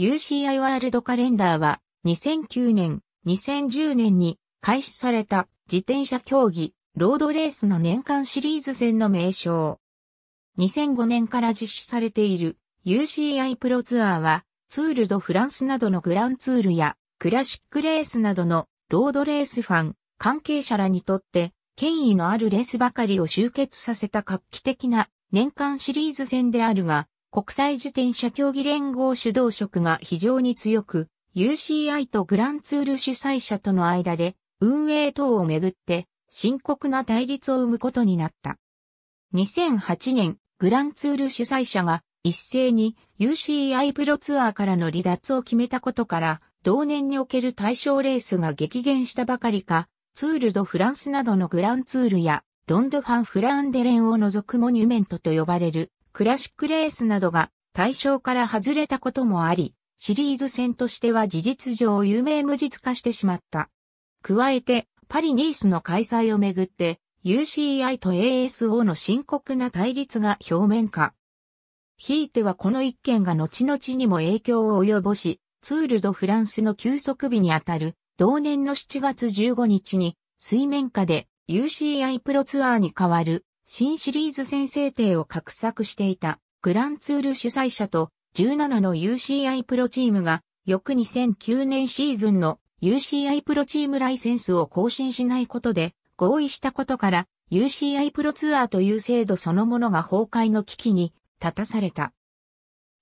UCI ワールドカレンダーは2009年、2010年に開始された自転車競技、ロードレースの年間シリーズ戦の名称。2005年から実施されている UCI プロツアーはツールドフランスなどのグランツールやクラシックレースなどのロードレースファン、関係者らにとって権威のあるレースばかりを集結させた画期的な年間シリーズ戦であるが、国際自転車競技連合主導職が非常に強く、UCI とグランツール主催者との間で運営等をめぐって深刻な対立を生むことになった。2008年、グランツール主催者が一斉に UCI プロツアーからの離脱を決めたことから、同年における対象レースが激減したばかりか、ツール・ド・フランスなどのグランツールや、ロンドファン・フランデレンを除くモニュメントと呼ばれるクラシックレースなどが対象から外れたこともあり、シリーズ戦としては事実上有名無実化してしまった。加えて、パリ・ニースの開催をめぐって、UCI と ASO の深刻な対立が表面化。ひいてはこの一件が後々にも影響を及ぼし、ツール・ド・フランスの休息日にあたる同年の7月15日に水面下で UCI プロツアーに代わる新シリーズ先制艇を画策していたグランツール主催者と17の UCI プロチームが翌2009年シーズンの UCI プロチームライセンスを更新しないことで合意したことから UCI プロツアーという制度そのものが崩壊の危機に立たされた。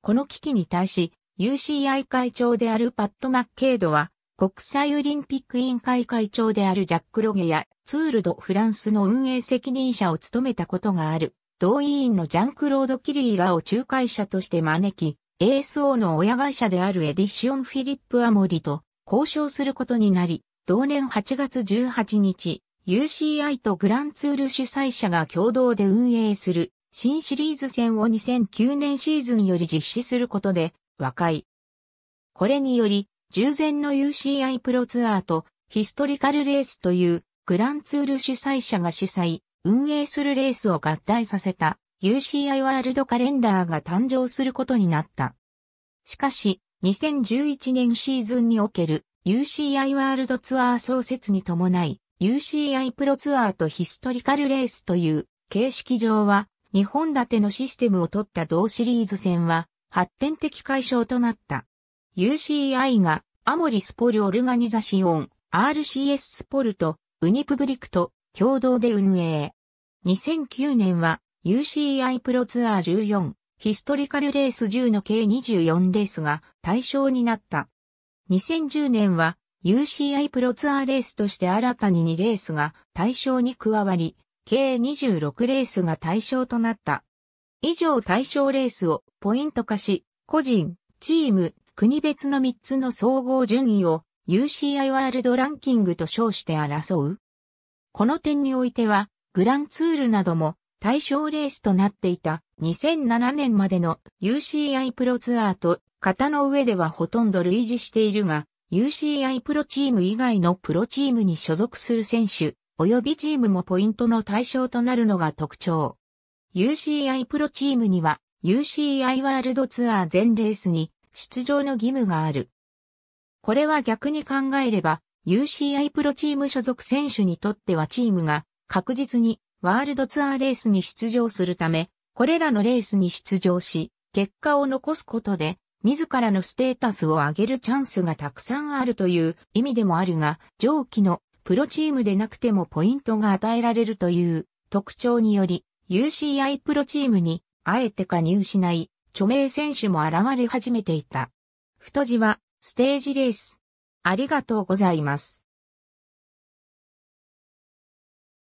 この危機に対し UCI 会長であるパット・マッケードは国際オリンピック委員会会長であるジャック・ロゲやツール・ド・フランスの運営責任者を務めたことがある、同委員のジャンクロード・キリーらを仲介者として招き、ASO の親会社であるエディシオン・フィリップ・アモリと交渉することになり、同年8月18日、UCI とグランツール主催者が共同で運営する新シリーズ戦を2009年シーズンより実施することで和解。これにより、従前の UCI プロツアーとヒストリカルレースというグランツール主催者が主催、運営するレースを合体させた UCI ワールドカレンダーが誕生することになった。しかし、2011年シーズンにおける UCI ワールドツアー創設に伴い、UCI プロツアーとヒストリカルレースという形式上は日本立てのシステムを取った同シリーズ戦は発展的解消となった。UCI がアモリスポルオルガニザシオン RCS スポルとウニプブリクと共同で運営。2009年は UCI プロツアー14ヒストリカルレース10の計24レースが対象になった。2010年は UCI プロツアーレースとして新たに2レースが対象に加わり、計26レースが対象となった。以上対象レースをポイント化し、個人、チーム、国別の3つの総合順位を UCI ワールドランキングと称して争う。この点においては、グランツールなども対象レースとなっていた2007年までの UCI プロツアーと型の上ではほとんど類似しているが、UCI プロチーム以外のプロチームに所属する選手、及びチームもポイントの対象となるのが特徴。UCI プロチームには UCI ワールドツアー全レースに出場の義務がある。これは逆に考えれば、UCI プロチーム所属選手にとってはチームが確実にワールドツアーレースに出場するため、これらのレースに出場し、結果を残すことで、自らのステータスを上げるチャンスがたくさんあるという意味でもあるが、上記のプロチームでなくてもポイントが与えられるという特徴により、UCI プロチームにあえて加入しない著名選手も現れ始めていた。太字は、ステージレース。ありがとうございます。